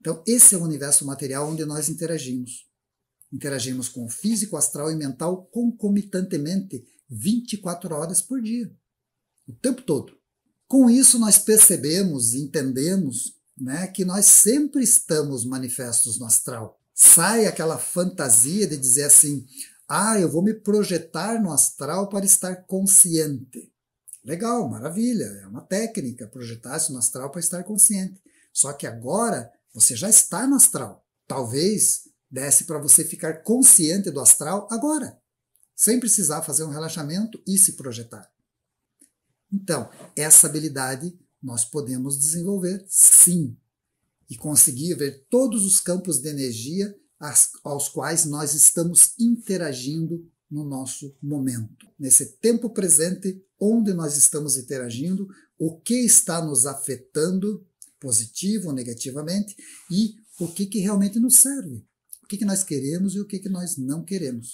Então, esse é o universo material onde nós interagimos. Interagimos com o físico, astral e mental concomitantemente 24 horas por dia, o tempo todo. Com isso, nós percebemos e entendemos né, que nós sempre estamos manifestos no astral. Sai aquela fantasia de dizer assim: ah, eu vou me projetar no astral para estar consciente. Legal, maravilha, é uma técnica, projetar-se no astral para estar consciente. Só que agora você já está no astral. Talvez desse para você ficar consciente do astral agora, sem precisar fazer um relaxamento e se projetar. Então, essa habilidade nós podemos desenvolver sim e conseguir ver todos os campos de energia aos quais nós estamos interagindo no nosso momento. Nesse tempo presente, onde nós estamos interagindo, o que está nos afetando positivo ou negativamente, e o que, que realmente nos serve, o que, que nós queremos e o que, que nós não queremos.